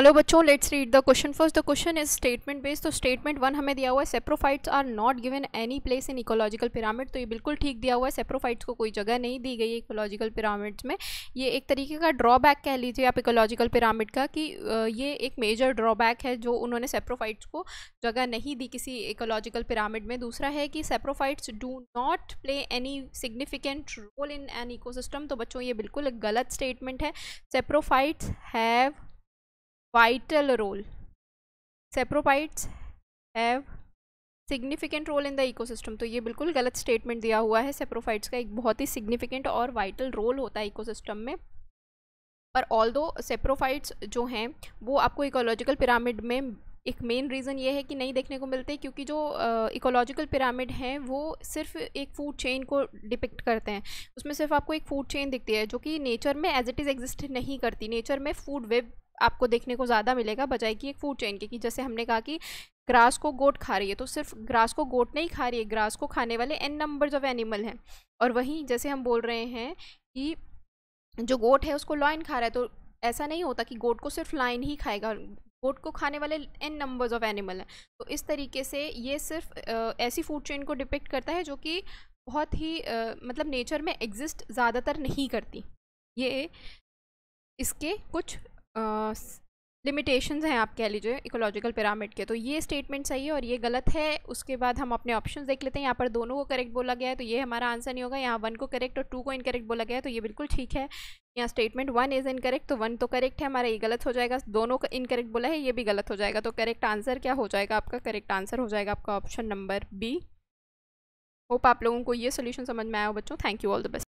Hello बच्चों let's read the question first the question is statement based तो statement one हमें दिया हुआ है saprophytes are not given any place in ecological pyramid तो ये बिल्कुल ठीक दिया हुआ है सेप्रोफाइट्स को कोई जगह नहीं दी गई है इकोलॉजिकल पिरामिड्स में ये एक तरीके का ड्रॉबैक कह लीजिए आप इकोलॉजिकल पिरामिड का कि ये एक मेजर ड्रॉबैक है जो उन्होंने सेप्रोफाइट्स को जगह नहीं दी किसी इकोलॉजिकल पिरामिड में दूसरा है कि saprophytes do not play any significant role in an ecosystem तो बच्चों ये बिल्कुल गलत स्टेटमेंट है saprophytes have vital role. Saprophytes have significant role in the ecosystem तो ये बिल्कुल गलत स्टेटमेंट दिया हुआ है सेप्रोफाइट्स का एक बहुत ही सिग्निफिकेंट और वाइटल रोल होता है ecosystem में पर ऑल दो सेप्रोफाइट्स जो हैं वो आपको इकोलॉजिकल पिरामिड में एक मेन रीज़न ये है कि नहीं देखने को मिलते क्योंकि जो इकोलॉजिकल पिरामिड हैं वो सिर्फ एक फूड चेन को डिपिक्ट करते हैं उसमें सिर्फ आपको एक फूड चेन दिखती है जो कि नेचर में एज इट इज़ एग्जिस्ट नहीं करती नेचर में फूड वेब आपको देखने को ज़्यादा मिलेगा बजाय कि एक फूड चेन के कि जैसे हमने कहा कि ग्रास को गोट खा रही है तो सिर्फ ग्रास को गोट नहीं खा रही है ग्रास को खाने वाले एन नंबर्स ऑफ एनिमल हैं और वहीं जैसे हम बोल रहे हैं कि जो गोट है उसको लॉइन खा रहा है तो ऐसा नहीं होता कि गोट को सिर्फ लाइन ही खाएगा गोट को खाने वाले एन नंबर्स ऑफ एनिमल हैं तो इस तरीके से ये सिर्फ ऐसी फूड चेन को डिपेक्ट करता है जो कि बहुत ही आ, मतलब नेचर में एग्जिस्ट ज़्यादातर नहीं करती ये इसके कुछ लिमिटेशंस हैं आप कह लीजिए इकोलॉजिकल पिरामिड के तो ये स्टेटमेंट सही है और ये गलत है उसके बाद हम अपने ऑप्शन देख लेते हैं यहाँ पर दोनों को करेक्ट बोला गया है तो ये हमारा आंसर नहीं होगा यहाँ वन को करेक्ट और टू को इनकरेक्ट बोला गया है तो ये बिल्कुल ठीक है यहाँ स्टेटमेंट वन इज़ इनकरेक्ट तो वन तो करेक्ट है हमारा ये गलत हो जाएगा दोनों का इनकरेक्ट बोला है ये भी गलत हो जाएगा तो करेक्ट आंसर क्या हो जाएगा आपका करेक्ट आंसर हो जाएगा आपका ऑप्शन नंबर बी होप आप लोगों को ये सोल्यूशन समझ में आया हो बच्चों thank you all the best